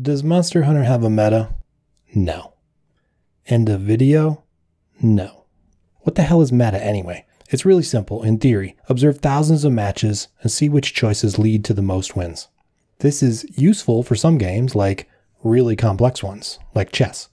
Does Monster Hunter have a meta? No. End of video? No. What the hell is meta anyway? It's really simple, in theory. Observe thousands of matches and see which choices lead to the most wins. This is useful for some games, like really complex ones, like chess.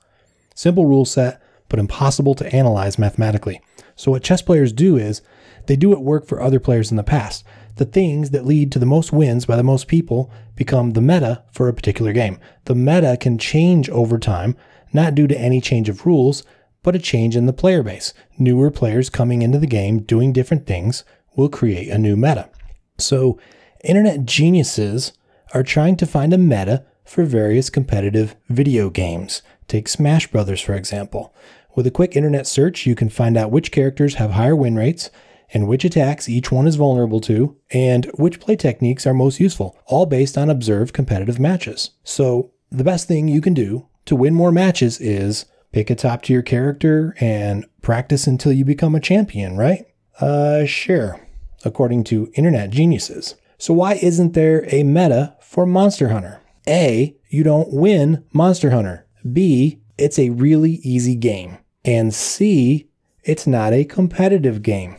Simple rule set, but impossible to analyze mathematically. So, what chess players do is they do it work for other players in the past the things that lead to the most wins by the most people become the meta for a particular game. The meta can change over time, not due to any change of rules, but a change in the player base. Newer players coming into the game doing different things will create a new meta. So, internet geniuses are trying to find a meta for various competitive video games. Take Smash Brothers, for example. With a quick internet search, you can find out which characters have higher win rates and which attacks each one is vulnerable to, and which play techniques are most useful, all based on observed competitive matches. So, the best thing you can do to win more matches is pick a top tier character and practice until you become a champion, right? Uh, sure, according to Internet Geniuses. So, why isn't there a meta for Monster Hunter? A, you don't win Monster Hunter. B, it's a really easy game. And C, it's not a competitive game.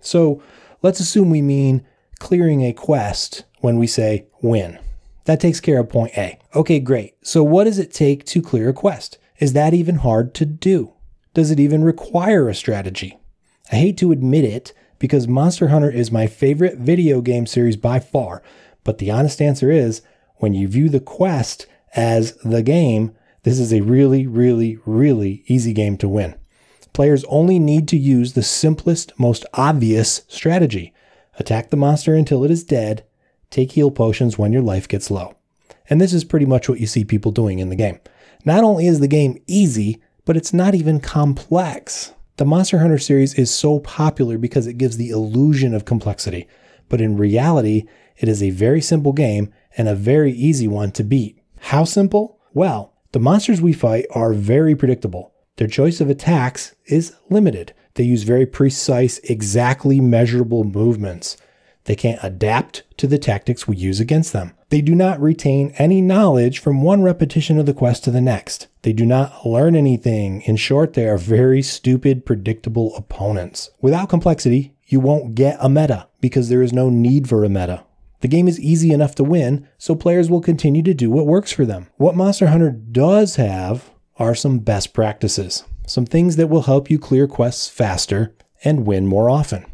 So let's assume we mean clearing a quest when we say win. That takes care of point A. Okay, great. So what does it take to clear a quest? Is that even hard to do? Does it even require a strategy? I hate to admit it because Monster Hunter is my favorite video game series by far, but the honest answer is when you view the quest as the game, this is a really, really, really easy game to win players only need to use the simplest, most obvious strategy attack the monster until it is dead, take heal potions when your life gets low. And this is pretty much what you see people doing in the game. Not only is the game easy, but it's not even complex. The Monster Hunter series is so popular because it gives the illusion of complexity, but in reality, it is a very simple game and a very easy one to beat. How simple? Well, the monsters we fight are very predictable. Their choice of attacks is limited. They use very precise, exactly measurable movements. They can't adapt to the tactics we use against them. They do not retain any knowledge from one repetition of the quest to the next. They do not learn anything. In short, they are very stupid, predictable opponents. Without complexity, you won't get a meta because there is no need for a meta. The game is easy enough to win, so players will continue to do what works for them. What Monster Hunter does have are some best practices, some things that will help you clear quests faster and win more often.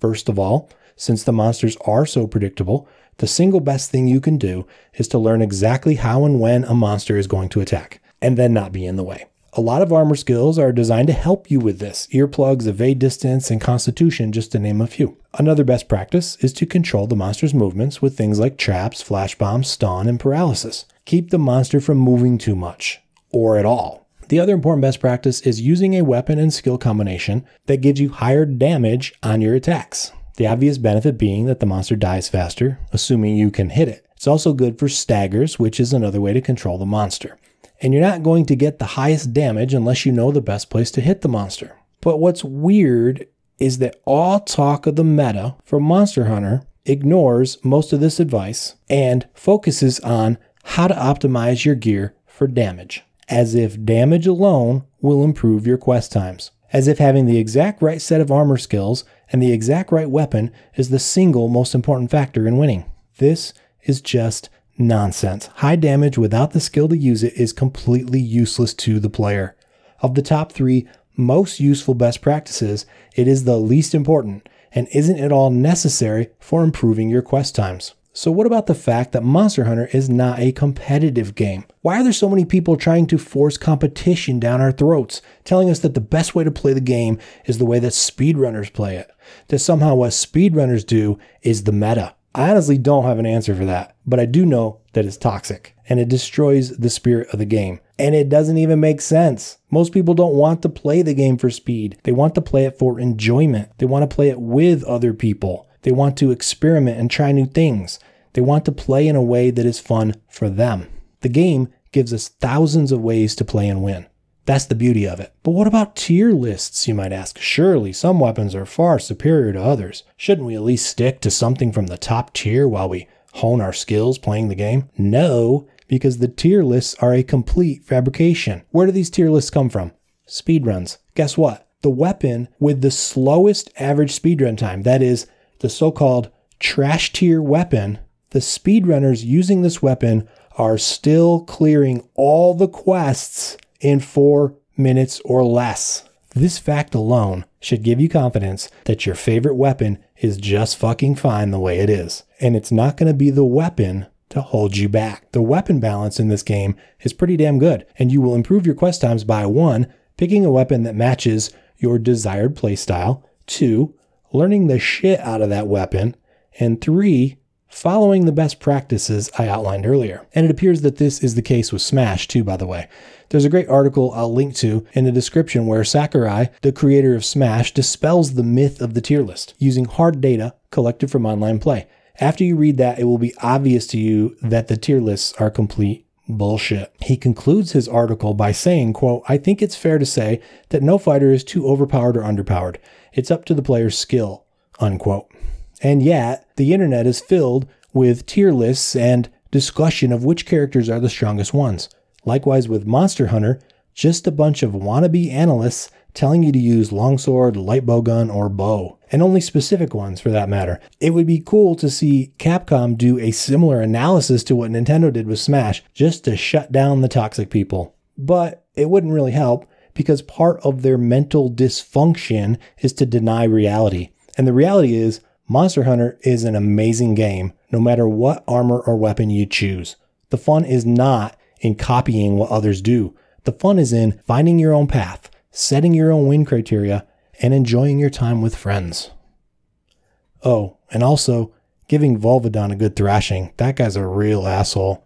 First of all, since the monsters are so predictable, the single best thing you can do is to learn exactly how and when a monster is going to attack, and then not be in the way. A lot of armor skills are designed to help you with this earplugs, evade distance, and constitution, just to name a few. Another best practice is to control the monster's movements with things like traps, flash bombs, stun, and paralysis. Keep the monster from moving too much or at all. The other important best practice is using a weapon and skill combination that gives you higher damage on your attacks. The obvious benefit being that the monster dies faster, assuming you can hit it. It's also good for staggers, which is another way to control the monster. And you're not going to get the highest damage unless you know the best place to hit the monster. But what's weird is that all talk of the meta from Monster Hunter ignores most of this advice and focuses on how to optimize your gear for damage as if damage alone will improve your quest times. As if having the exact right set of armor skills and the exact right weapon is the single most important factor in winning. This is just nonsense. High damage without the skill to use it is completely useless to the player. Of the top three most useful best practices, it is the least important and isn't at all necessary for improving your quest times. So, what about the fact that Monster Hunter is not a competitive game? Why are there so many people trying to force competition down our throats, telling us that the best way to play the game is the way that speedrunners play it? That somehow what speedrunners do is the meta. I honestly don't have an answer for that, but I do know that it's toxic and it destroys the spirit of the game. And it doesn't even make sense. Most people don't want to play the game for speed, they want to play it for enjoyment, they want to play it with other people. They want to experiment and try new things. They want to play in a way that is fun for them. The game gives us thousands of ways to play and win. That's the beauty of it. But what about tier lists, you might ask? Surely some weapons are far superior to others. Shouldn't we at least stick to something from the top tier while we hone our skills playing the game? No, because the tier lists are a complete fabrication. Where do these tier lists come from? Speedruns. Guess what? The weapon with the slowest average speedrun time, that is, the so called trash tier weapon, the speedrunners using this weapon are still clearing all the quests in four minutes or less. This fact alone should give you confidence that your favorite weapon is just fucking fine the way it is. And it's not going to be the weapon to hold you back. The weapon balance in this game is pretty damn good, and you will improve your quest times by 1. picking a weapon that matches your desired playstyle, 2. learning the shit out of that weapon, and 3 following the best practices I outlined earlier. And it appears that this is the case with Smash too, by the way. There's a great article I'll link to in the description where Sakurai, the creator of Smash, dispels the myth of the tier list using hard data collected from online play. After you read that, it will be obvious to you that the tier lists are complete bullshit. He concludes his article by saying, quote, I think it's fair to say that no fighter is too overpowered or underpowered. It's up to the player's skill, unquote. And yet, the internet is filled with tier lists and discussion of which characters are the strongest ones. Likewise, with Monster Hunter, just a bunch of wannabe analysts telling you to use longsword, light bow gun, or bow, and only specific ones for that matter. It would be cool to see Capcom do a similar analysis to what Nintendo did with Smash, just to shut down the toxic people. But it wouldn't really help because part of their mental dysfunction is to deny reality. And the reality is, Monster Hunter is an amazing game, no matter what armor or weapon you choose. The fun is not in copying what others do. The fun is in finding your own path, setting your own win criteria, and enjoying your time with friends. Oh, and also, giving Volvadon a good thrashing. That guy's a real asshole.